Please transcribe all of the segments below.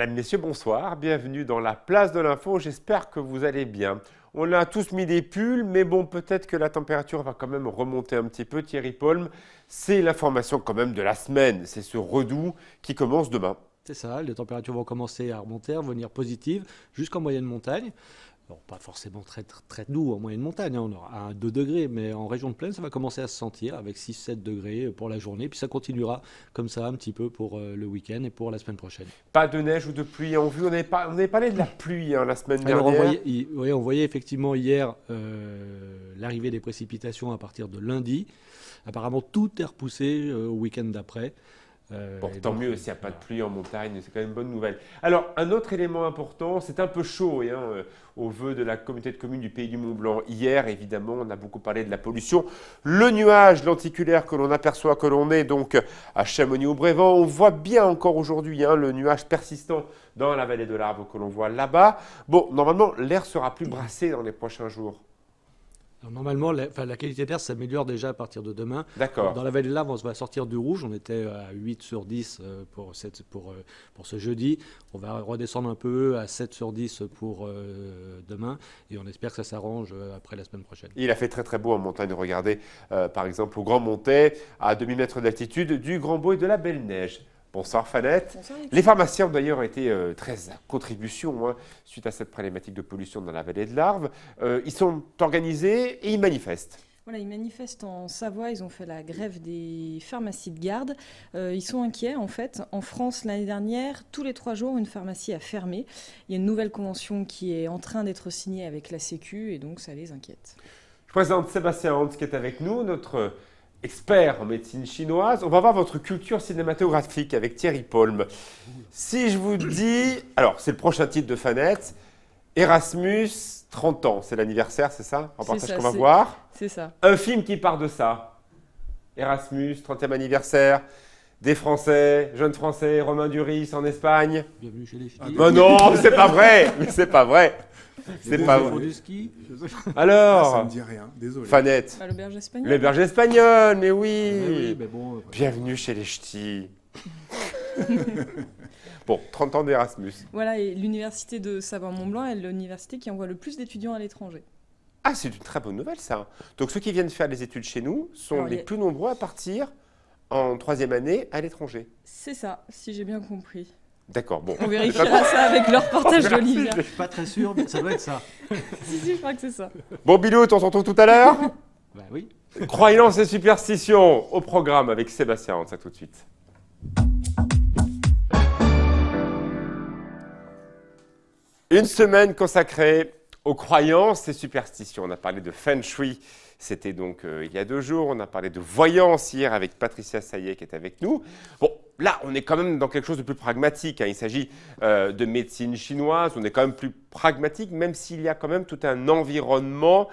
Mesdames, Messieurs, bonsoir. Bienvenue dans la place de l'info. J'espère que vous allez bien. On a tous mis des pulls, mais bon, peut-être que la température va quand même remonter un petit peu. Thierry Paulme, c'est l'information quand même de la semaine. C'est ce redout qui commence demain. C'est ça, les températures vont commencer à remonter, à revenir positives, jusqu'en moyenne montagne pas forcément très, très, doux en moyenne montagne, hein, on aura à 2 degrés, mais en région de plaine, ça va commencer à se sentir avec 6-7 degrés euh, pour la journée, puis ça continuera comme ça un petit peu pour euh, le week-end et pour la semaine prochaine. Pas de neige ou de pluie on avait, pas, on parlé de la pluie hein, la semaine dernière. On voyait, on voyait effectivement hier euh, l'arrivée des précipitations à partir de lundi. Apparemment, tout est repoussé au week-end d'après. Euh, bon, tant mieux euh, s'il n'y a pas de pluie en montagne, c'est quand même une bonne nouvelle. Alors, un autre élément important, c'est un peu chaud hein, euh, au vœu de la communauté de communes du Pays du Mont-Blanc. Hier, évidemment, on a beaucoup parlé de la pollution. Le nuage lenticulaire que l'on aperçoit, que l'on est donc à Chamonix-au-Brévent, on voit bien encore aujourd'hui hein, le nuage persistant dans la vallée de l'Arbre que l'on voit là-bas. Bon, normalement, l'air sera plus brassé dans les prochains jours normalement, la, la qualité d'air s'améliore déjà à partir de demain. Dans la vallée de l'Arve, on va sortir du rouge. On était à 8 sur 10 euh, euh, pour, ce jeudi. On va redescendre un peu à 7 sur 10 pour euh, demain. Et on espère que ça s'arrange après la semaine prochaine. Il a fait très très beau en montagne. Regardez, par exemple, au Grand Montet, à 2000 mètres d'altitude, du Grand Beau et de la Belle Neige. Bonsoir Fanette. Les pharmaciens ont d'ailleurs été euh, très à contribution hein, suite à cette problématique de pollution dans la vallée de l'Arve. Euh, ils sont organisés et ils manifestent. Voilà, ils manifestent en Savoie, ils ont fait la grève des pharmacies de garde. Euh, ils sont inquiets en fait. En France, l'année dernière, tous les trois jours, une pharmacie a fermé. Il y a une nouvelle convention qui est en train d'être signée avec la Sécu et donc ça les inquiète. Je présente Sébastien Hans qui est avec nous, notre expert en médecine chinoise. On va voir votre culture cinématographique avec Thierry Polm. Si je vous dis, alors c'est le prochain titre de Fanette, Erasmus, 30 ans, c'est l'anniversaire, c'est ça En partage qu'on va voir. C'est ça. Un film qui part de ça. Erasmus, 30e anniversaire. Des Français, jeunes Français, Romain Duris en Espagne. Bienvenue chez les filles. Ah, non, c'est pas vrai, mais c'est pas vrai. C'est pas vrai. Alors, ah, rien, Fanette. Bah, espagnole. mais oui. Ah, euh, Bienvenue chez les ch'tis. bon, 30 ans d'Erasmus. Voilà, et l'université de Savoie-Mont-Blanc est l'université qui envoie le plus d'étudiants à l'étranger. Ah, c'est une très bonne nouvelle, ça. Donc, ceux qui viennent faire des études chez nous sont les plus nombreux à partir en troisième année à l'étranger. C'est ça, si j'ai bien compris. D'accord, bon. On vérifiera ça avec leur portage de l'hiver. Je suis pas très sûr, mais ça doit être ça. si, si, je crois que c'est ça. Bon, Bilou, on se retrouve tout à l'heure Bah oui. Croyances et Superstitions, au programme avec Sébastien Hans, à tout de suite. Une semaine consacrée aux croyances et superstitions. On a parlé de feng shui, c'était donc euh, il y a deux jours. On a parlé de voyance hier avec Patricia Saillet qui est avec nous. Bon, Là, on est quand même dans quelque chose de plus pragmatique. Hein. Il s'agit euh, de médecine chinoise, on est quand même plus pragmatique, même s'il y a quand même tout un environnement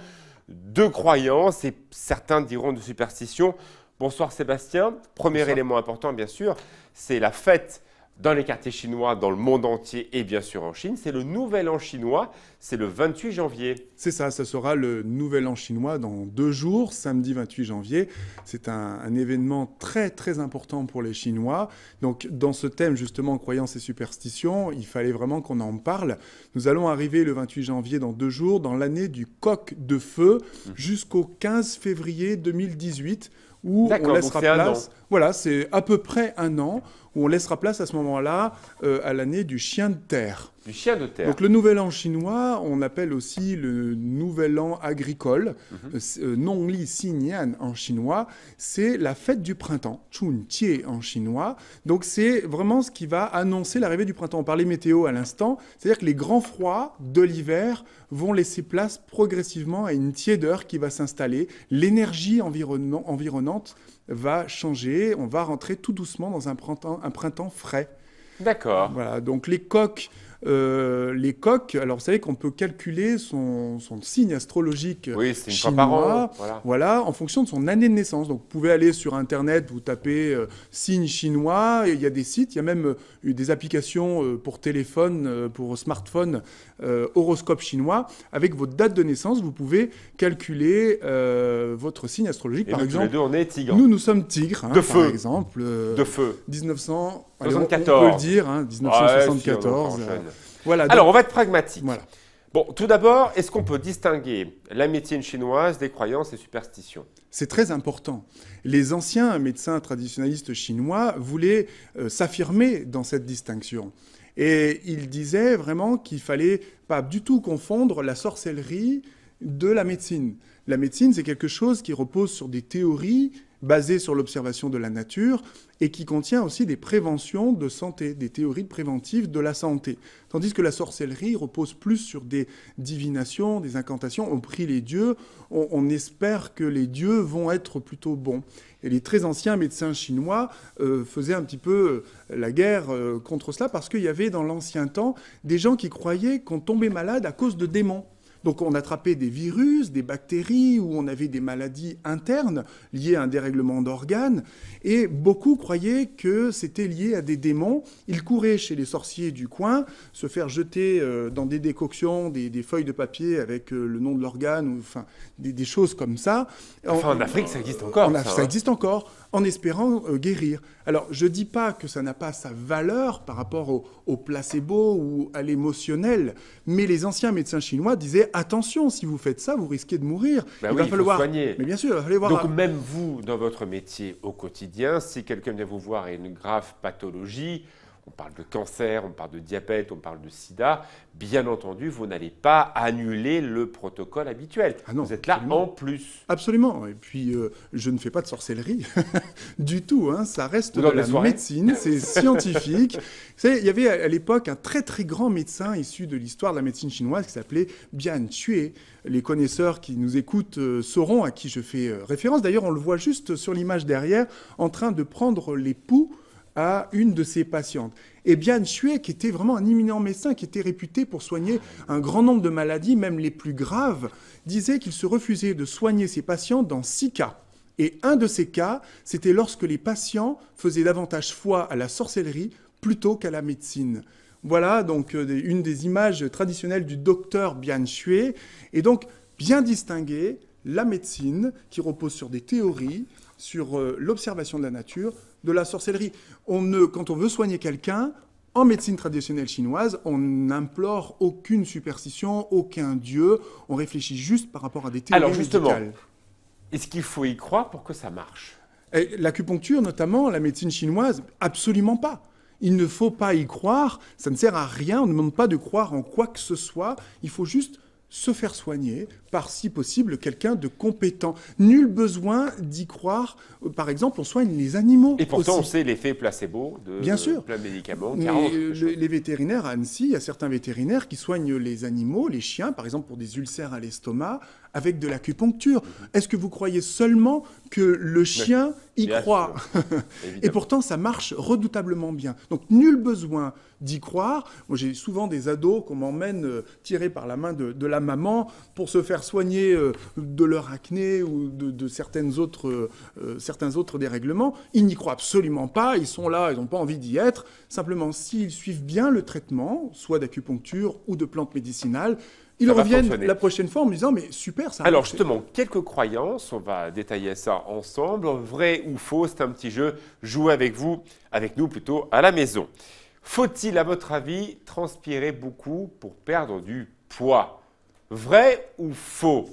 de croyances et certains diront de superstitions. Bonsoir Sébastien. Premier élément important, bien sûr, c'est la fête dans les quartiers chinois, dans le monde entier et bien sûr en Chine. C'est le Nouvel An chinois, c'est le 28 janvier. C'est ça, ce sera le Nouvel An chinois dans deux jours, samedi 28 janvier. C'est un, événement très très important pour les Chinois. Donc dans ce thème justement croyances et superstitions, il fallait vraiment qu'on en parle. Nous allons arriver le 28 janvier dans deux jours, dans l'année du coq de feu, mhm. jusqu'au 15 février 2018 où on laissera place voilà, c'est à peu près un an où on laissera place à ce moment-là euh, à l'année du chien de terre. Du chien de terre. Donc le nouvel an chinois, on appelle aussi le nouvel an agricole, mhm. euh, euh, Nongli Xinyan en chinois, c'est la fête du printemps, chun tie » en chinois. Donc c'est vraiment ce qui va annoncer l'arrivée du printemps. On parlait météo à l'instant, c'est-à-dire que les grands froids de l'hiver vont laisser place progressivement à une tiédeur qui va s'installer, l'énergie environnante va changer. On va rentrer tout doucement dans un printemps, un printemps frais. D'accord. Voilà, donc les coques euh, les coqs, alors vous savez qu'on peut calculer son, signe astrologique chinois, voilà. en fonction de son année de naissance. Donc vous pouvez aller sur Internet, vous tapez euh, signe chinois, il y a des sites, il y a même euh, des applications pour téléphone, pour smartphone, horoscope chinois. Avec votre date de naissance, vous pouvez calculer votre signe astrologique. par exemple, Nous, nous sommes tigres, hein, de par feu. exemple. de feu. 1900. 1974. on peut le dire, 1974. Hein, euh, voilà, Alors, on va être pragmatique. Voilà. Bon, tout d'abord, est-ce qu'on peut distinguer la médecine chinoise des croyances et superstitions C'est très important. Les anciens médecins traditionnalistes chinois voulaient euh, s'affirmer dans cette distinction. Et ils disaient vraiment qu'il fallait pas du tout confondre la sorcellerie de la médecine. La médecine, c'est quelque chose qui repose sur des théories basé sur l'observation de la nature et qui contient aussi des préventions de santé, des théories préventives de la santé. Tandis que la sorcellerie repose plus sur des divinations, des incantations, on prie les dieux, on, espère que les dieux vont être plutôt bons. Et les très anciens médecins chinois euh, faisaient un petit peu euh, la guerre euh, contre cela parce qu'il y avait dans l'ancien temps des gens qui croyaient qu'on tombait malade à cause de démons. Donc on attrapait des virus, des bactéries, ou on avait des maladies internes liées à un dérèglement d'organes, et beaucoup croyaient que c'était lié à des démons. Ils couraient chez les sorciers du coin, se faire jeter euh, dans des décoctions des, feuilles de papier avec euh, le nom de l'organe, ou enfin des, choses comme ça. en, Afrique ça existe encore. ça hein. existe encore en espérant euh, guérir. Alors, je ne dis pas que ça n'a pas sa valeur par rapport au, placebo ou à l'émotionnel, mais les anciens médecins chinois disaient attention, si vous faites ça, vous risquez de mourir. Bah il va falloir soigner. Mais bien sûr, il va falloir. Donc, même vous, dans votre métier au quotidien, si quelqu'un vient vous voir et une grave pathologie, on parle de cancer, on parle de diabète, on parle de sida, bien entendu, vous n'allez pas annuler le protocole habituel. Ah non, vous êtes là en plus. Absolument. Et puis, euh, je ne fais pas de sorcellerie du tout. Hein. Ça reste de la hein. médecine, c'est scientifique. il y avait à l'époque un très très grand médecin issu de l'histoire de la médecine chinoise qui s'appelait Bian Les connaisseurs qui nous écoutent euh, sauront à qui je fais euh, référence. D'ailleurs, on le voit juste sur l'image derrière, en train de prendre les poux à une de ses patientes. Et Bian Xue, qui était vraiment un imminent médecin, qui était réputé pour soigner un grand nombre de maladies, même les plus graves, disait qu'il se refusait de soigner ses patients dans six cas. Et un de ces cas, c'était lorsque les patients faisaient davantage foi à la sorcellerie plutôt qu'à la médecine. Voilà donc euh, une des images traditionnelles du docteur Bian Xue. Et donc, bien distinguer la médecine, qui repose sur des théories, sur euh, l'observation de la nature, de la sorcellerie. quand on veut soigner quelqu'un, en médecine traditionnelle chinoise, on n'implore aucune superstition, aucun dieu, on réfléchit juste par rapport à des théories Alors justement, est-ce qu'il faut y croire pour que ça marche L'acupuncture notamment, la médecine chinoise, absolument pas. Il ne faut pas y croire, ça ne sert à rien, on ne demande pas de croire en quoi que ce soit, il faut juste se faire soigner par, si possible, quelqu'un de compétent. Nul besoin d'y croire. Euh, par exemple, on soigne les animaux. Et pourtant, on sait l'effet placebo de plein de médicaments. Euh, les vétérinaires à Annecy, il y a certains vétérinaires qui soignent les animaux, les chiens, par exemple pour des ulcères à l'estomac, avec de l'acupuncture. Mhm. Est-ce que vous croyez seulement que le chien y croit Et pourtant, ça marche redoutablement bien. Donc, nul besoin d'y croire. j'ai souvent des ados qu'on m'emmène euh, tirés par la main de, la maman pour se faire soigner euh, de leur acné ou de, certaines autres, euh, certains autres dérèglements. Ils n'y croient absolument pas. Ils sont là, ils n'ont pas envie d'y être. Simplement, s'ils suivent bien le traitement, soit d'acupuncture ou de plantes médicinales, ils reviennent la prochaine fois en me disant mais super ça. Alors justement, quelques croyances, on va détailler ça ensemble. Vrai ou faux, c'est un petit jeu. Jouez avec vous, avec nous plutôt à la maison. Faut-il à votre avis transpirer beaucoup pour perdre du poids Vrai ou faux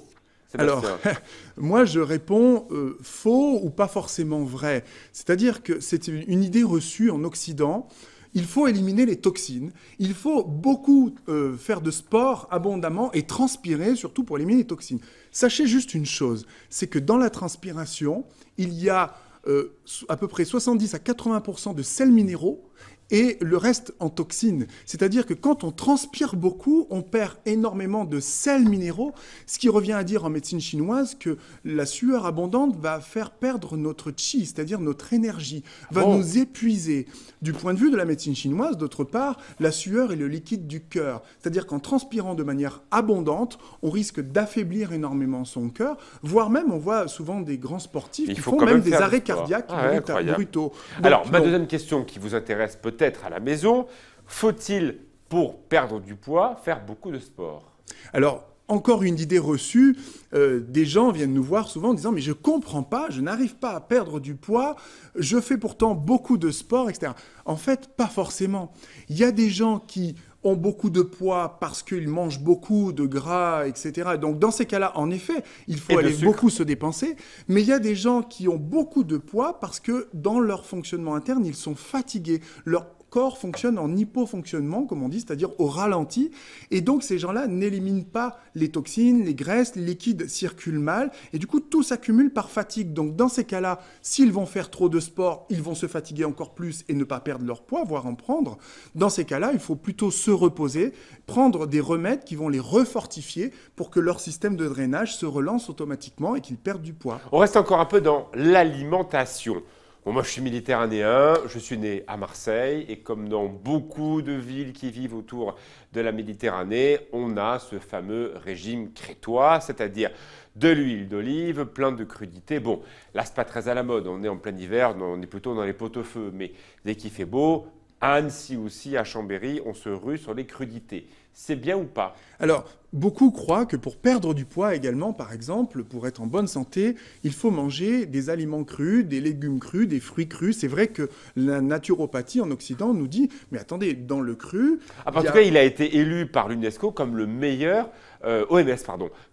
alors, moi, je réponds euh, faux ou pas forcément vrai. C'est-à-dire que c'est une idée reçue en Occident il faut éliminer les toxines, il faut beaucoup euh, faire de sport abondamment et transpirer, surtout pour éliminer les toxines. Sachez juste une chose, c'est que dans la transpiration, il y a euh, à peu près 70 à 80% de sels minéraux et le reste en toxines. C'est-à-dire que quand on transpire beaucoup, on perd énormément de sels minéraux, ce qui revient à dire en médecine chinoise que la sueur abondante va faire perdre notre chi, c'est-à-dire notre énergie, va nous épuiser. Du point de vue de la médecine chinoise, d'autre part, la sueur est le liquide du cœur, c'est-à-dire qu'en transpirant de manière abondante, on risque d'affaiblir énormément son cœur, voire même on voit souvent des grands sportifs qui font même, des arrêts cardiaques ah brutaux. Alors, ma deuxième question qui vous intéresse peut-être, être à la maison. Faut-il, pour perdre du poids, faire beaucoup de sport Alors, encore une idée reçue, euh, des gens viennent nous voir souvent en disant mais je comprends pas, je n'arrive pas à perdre du poids, je fais pourtant beaucoup de sport, etc. En fait, pas forcément. Il y a des gens qui ont beaucoup de poids parce qu'ils mangent beaucoup de gras, etc. Donc dans ces cas-là, en effet, il faut aller beaucoup se dépenser. Mais il y a des gens qui ont beaucoup de poids parce que dans leur fonctionnement interne, ils sont fatigués. Leur corps fonctionne en hypofonctionnement, comme on dit, c'est-à-dire au ralenti. Et donc ces gens-là n'éliminent pas les toxines, les graisses, les liquides circulent mal. Et du coup, tout s'accumule par fatigue. Donc dans ces cas-là, s'ils vont faire trop de sport, ils vont se fatiguer encore plus et ne pas perdre leur poids, voire en prendre. Dans ces cas-là, il faut plutôt se reposer, prendre des remèdes qui vont les refortifier pour que leur système de drainage se relance automatiquement et qu'ils perdent du poids. On reste encore un peu dans l'alimentation. Bon, moi, je suis méditerranéen, je suis né à Marseille, et comme dans beaucoup de villes qui vivent autour de la Méditerranée, on a ce fameux régime crétois, c'est-à-dire de l'huile d'olive, plein de crudités. Bon, là, c'est pas très à la mode, on est en plein hiver, on est plutôt dans les pot-au-feu, mais dès qu'il fait beau, à Annecy aussi, à Chambéry, on se rue sur les crudités c'est bien ou pas Alors, beaucoup croient que pour perdre du poids également, par exemple, pour être en bonne santé, il faut manger des aliments crus, des légumes crus, des fruits crus. C'est vrai que la naturopathie en Occident nous dit, mais attendez, dans le cru... Ah, bah, en tout cas, il a été élu par l'UNESCO comme le meilleur, euh, OMS,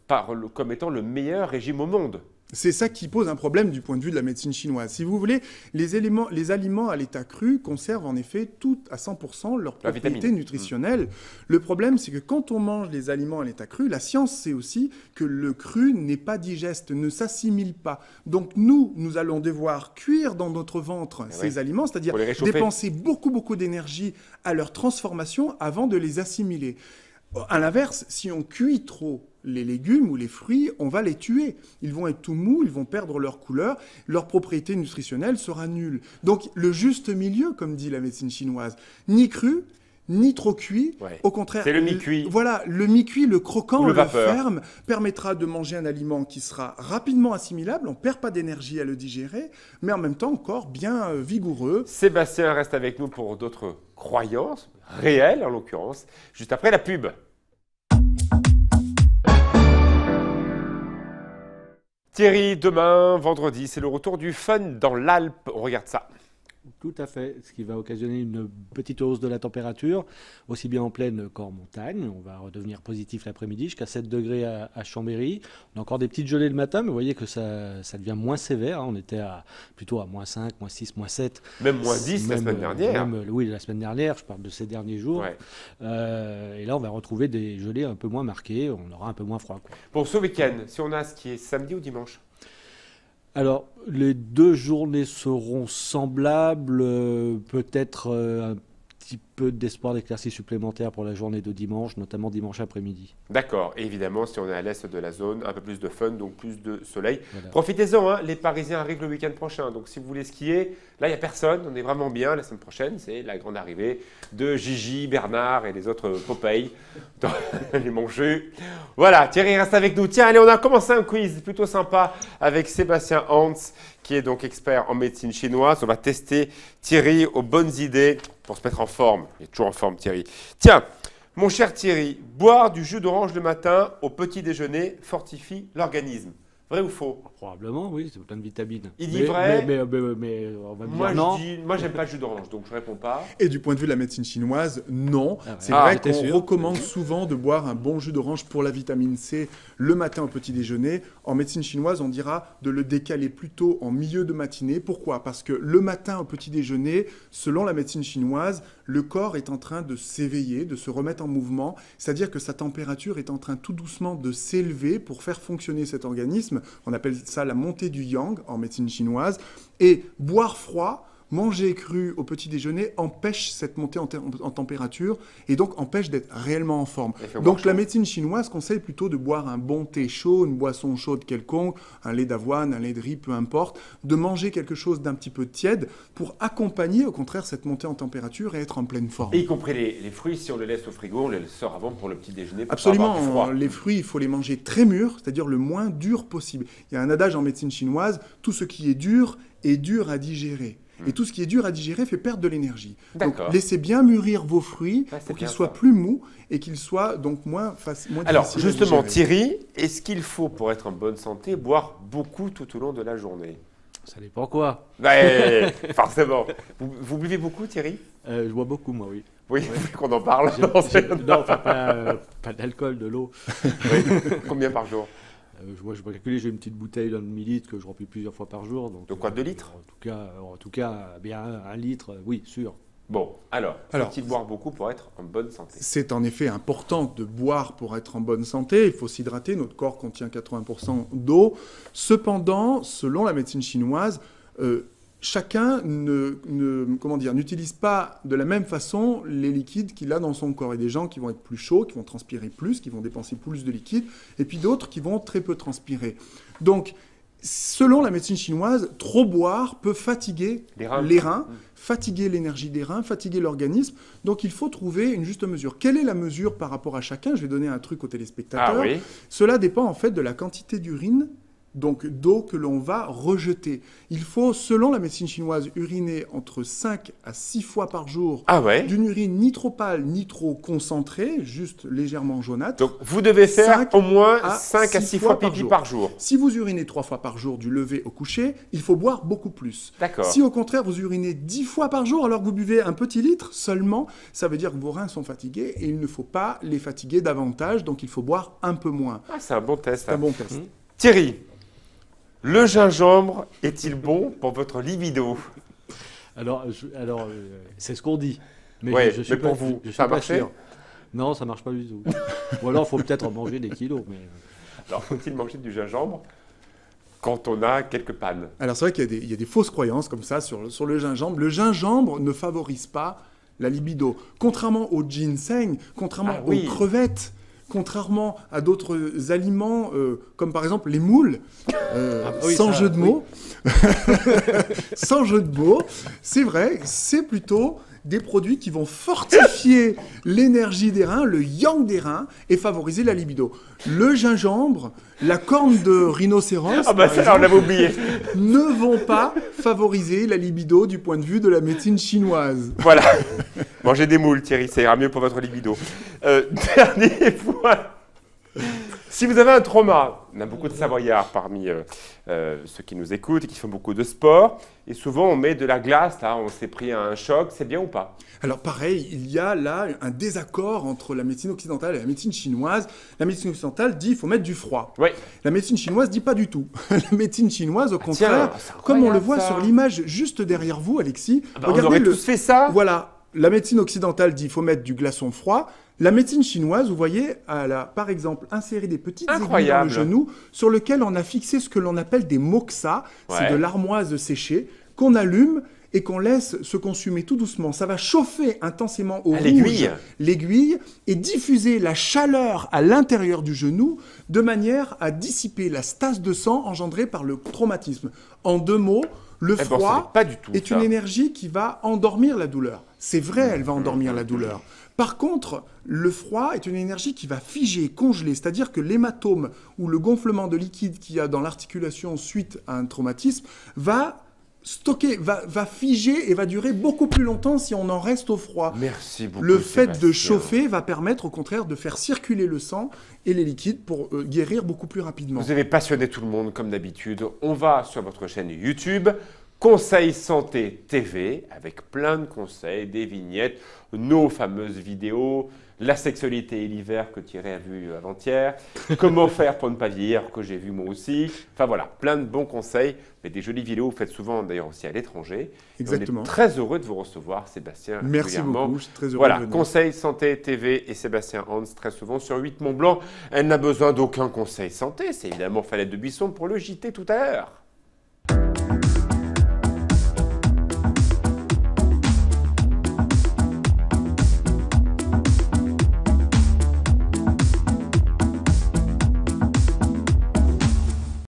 pardon, comme étant le meilleur régime au monde. C'est ça qui pose un problème du point de vue de la médecine chinoise. Si vous voulez, les, éléments, les aliments à l'état cru conservent en effet tout à 100% leur propriété nutritionnelle. Le problème, c'est que quand on mange les aliments à l'état cru, la science sait aussi que le cru n'est pas digeste, ne s'assimile pas. Donc nous, nous allons devoir cuire dans notre ventre eh ces aliments, c'est-à-dire dépenser beaucoup, beaucoup d'énergie à leur transformation avant de les assimiler. À l'inverse, si on cuit trop les légumes ou les fruits, on va les tuer. Ils vont être tout mous, ils vont perdre leur couleur, leur propriété nutritionnelle sera nulle. Donc le juste milieu, comme dit la médecine chinoise, ni cru, ni trop cuit. Au contraire, c'est le mi-cuit. Voilà, le mi-cuit, le croquant, le, ferme permettra de manger un aliment qui sera rapidement assimilable. On perd pas d'énergie à le digérer, mais en même temps encore bien euh, vigoureux. Sébastien reste avec nous pour d'autres croyances réelles en l'occurrence, juste après la pub. Thierry, demain, vendredi, c'est le retour du fun dans l'Alpe. On regarde ça. Tout à fait, ce qui va occasionner une petite hausse de la température, aussi bien en plaine qu'en montagne. On va redevenir positif l'après-midi, jusqu'à 7 degrés à, Chambéry. On a encore des petites gelées le matin, mais vous voyez que ça, ça devient moins sévère. Hein. On était à, plutôt à moins 5, moins 6, moins 7. Même moins 10 la semaine dernière. oui, la semaine dernière, je parle de ces derniers jours. Euh, et là, on va retrouver des gelées un peu moins marquées. On aura un peu moins froid. Pour ce week-end, si on a ce qui est samedi ou dimanche alors, les deux journées seront semblables, euh, peut-être euh, petit peu d'espoir d'éclaircies supplémentaires pour la journée de dimanche, notamment dimanche après-midi. D'accord. Et évidemment, si on est à l'est de la zone, un peu plus de fun, donc plus de soleil. Profitez-en, hein. les Parisiens arrivent le week-end prochain. Donc si vous voulez skier, là, il n'y a personne, on est vraiment bien. La semaine prochaine, c'est la grande arrivée de Gigi, Bernard et les autres Popeye dans les manger Voilà, Thierry, reste avec nous. Tiens, allez, on a commencé un quiz plutôt sympa avec Sébastien Hans qui est donc expert en médecine chinoise. On va tester Thierry aux bonnes idées pour se mettre en forme. Il est toujours en forme, Thierry. Tiens, mon cher Thierry, boire du jus d'orange le matin au petit déjeuner fortifie l'organisme. Vrai ou faux Probablement, oui, c'est plein de vitamines. Il dit vrai. Mais, on va dire non. Je dis, moi, j'aime pas le jus d'orange, donc je réponds pas. Et du point de vue de la médecine chinoise, non. Ah c'est ah, vrai qu'on recommande souvent de boire un bon jus d'orange pour la vitamine C le matin au petit déjeuner. En médecine chinoise, on dira de le décaler plutôt en milieu de matinée. Pourquoi Parce que le matin au petit déjeuner, selon la médecine chinoise, le corps est en train de s'éveiller, de se remettre en mouvement, c'est-à-dire que sa température est en train tout doucement de s'élever pour faire fonctionner cet organisme on appelle ça la montée du yang en médecine chinoise. Et boire froid, manger cru au petit déjeuner empêche cette montée en, température et donc empêche d'être réellement en forme. Donc la médecine chinoise conseille plutôt de boire un bon thé chaud, une boisson chaude quelconque, un lait d'avoine, un lait de riz, peu importe, de manger quelque chose d'un petit peu tiède pour accompagner au contraire cette montée en température et être en pleine forme. Et y compris les, fruits, si on les laisse au frigo, on les sort avant pour le petit déjeuner. Pour Absolument, avoir froid. les fruits, il faut les manger très mûrs, c'est-à-dire le moins dur possible. Il y a un adage en médecine chinoise, tout ce qui est dur est dur à digérer. Et mm. tout ce qui est dur à digérer fait perdre de l'énergie. Donc laissez bien mûrir vos fruits pour qu'ils soient plus mous et qu'ils soient donc moins, face, Alors justement, Thierry, est-ce qu'il faut pour être en bonne santé boire beaucoup tout au long de la journée ça dépend quoi. Ouais, forcément. Vous, buvez beaucoup, Thierry euh, Je bois beaucoup, moi, oui. Oui, qu'on en parle. Non, non, euh, pas, d'alcool, de l'eau. Combien par jour moi, euh, je vais calculer, j'ai une petite bouteille d'un demi-litre que je remplis plusieurs fois par jour. Donc, de quoi, euh, deux litres en tout, cas, en tout cas, bien un litre, euh, oui, sûr. Bon, alors, alors faut-il boire beaucoup pour être en bonne santé C'est en effet important de boire pour être en bonne santé. Il faut s'hydrater. Notre corps contient 80% d'eau. Cependant, selon la médecine chinoise, chacun ne, comment dire n'utilise pas de la même façon les liquides qu'il a dans son corps. Il y a des gens qui vont être plus chauds, qui vont transpirer plus, qui vont dépenser plus de liquide, et puis d'autres qui vont très peu transpirer. Donc, selon la médecine chinoise, trop boire peut fatiguer les reins, mmh. fatiguer l'énergie des reins, fatiguer l'organisme. Donc, il faut trouver une juste mesure. Quelle est la mesure par rapport à chacun Je vais donner un truc aux téléspectateurs. Ah Cela dépend en fait de la quantité d'urine donc d'eau que l'on va rejeter. Il faut, selon la médecine chinoise, uriner entre 5 à 6 fois par jour ah d'une urine ni trop pâle ni trop concentrée, juste légèrement jaunâtre. Donc vous devez faire au moins 5 à 6, fois, par jour. Si vous urinez 3 fois par jour du lever au coucher, il faut boire beaucoup plus. Si au contraire vous urinez 10 fois par jour alors que vous buvez un petit litre seulement, ça veut dire que vos reins sont fatigués et il ne faut pas les fatiguer davantage, donc il faut boire un peu moins. Ah, c'est un bon test. un bon test. Thierry, le gingembre est-il bon pour votre libido Alors, alors euh, c'est ce qu'on dit. Mais je, pour vous, ça pas Non, ça marche pas du tout. Ou alors, il faut peut-être manger des kilos. Euh. Alors, faut-il manger du gingembre quand on a quelques pannes Alors, c'est vrai qu'il y, a des fausses croyances comme ça sur, le gingembre. Le gingembre ne favorise pas la libido. Contrairement au ginseng, contrairement ah aux crevettes, contrairement à d'autres aliments, euh, comme par exemple les moules, euh, ah sans, jeu sans jeu de mots, sans jeu de mots, c'est vrai, c'est plutôt des produits qui vont fortifier l'énergie des reins, le yang des reins, et favoriser la libido. Le gingembre, la corne de rhinocéros, ah bah oublié. ne vont pas favoriser la libido du point de vue de la médecine chinoise. Voilà. Mangez des moules, Thierry, ça ira mieux pour votre libido. Euh, dernier point. Si vous avez un trauma, on a beaucoup de savoyards parmi euh, euh, ceux qui nous écoutent et qui font beaucoup de sport. Et souvent, on met de la glace, on s'est pris un choc, c'est bien ou pas Alors pareil, il y a là un désaccord entre la médecine occidentale et la médecine chinoise. La médecine occidentale dit qu'il faut mettre du froid. Oui. La médecine chinoise dit pas du tout. la médecine chinoise, au ah, contraire, comme on le voit sur l'image juste derrière vous, Alexis, ah bah, regardez on tous fait ça. Voilà, la médecine occidentale dit qu'il faut mettre du glaçon froid. La médecine chinoise, vous voyez, elle a par exemple inséré des petites aiguilles dans le genou sur lequel on a fixé ce que l'on appelle des moxa, c'est de l'armoise séchée qu'on allume et qu'on laisse se consumer tout doucement, ça va chauffer intensément au rouge l'aiguille et diffuser la chaleur à l'intérieur du genou de manière à dissiper la stase de sang engendrée par le traumatisme. En deux mots, le eh ben, froid est une énergie qui va endormir la douleur. C'est vrai, elle va mmh. endormir la douleur. Par contre, le froid est une énergie qui va figer, congeler, c'est-à-dire que l'hématome ou le gonflement de liquide qu'il y a dans l'articulation suite à un traumatisme va stocker, va, figer et va durer beaucoup plus longtemps si on en reste au froid. Merci beaucoup. Le fait de chauffer va permettre au contraire de faire circuler le sang et les liquides pour euh, guérir beaucoup plus rapidement. Vous avez passionné tout le monde comme d'habitude. On va sur votre chaîne YouTube. Conseil Santé TV, avec plein de conseils, des vignettes, nos fameuses vidéos, la sexualité et l'hiver que Thierry a vu avant-hier, comment faire pour ne pas vieillir que j'ai vu moi aussi. Enfin voilà, plein de bons conseils, mais des jolies vidéos faites souvent d'ailleurs aussi à l'étranger. Exactement. très heureux de vous recevoir, Sébastien. Merci beaucoup, très heureux. Voilà, de Voilà, Conseil Santé TV et Sébastien Hans très souvent sur 8 Mont Blanc. Elle n'a besoin d'aucun conseil santé, c'est évidemment fallait de Buisson pour le JT tout à l'heure.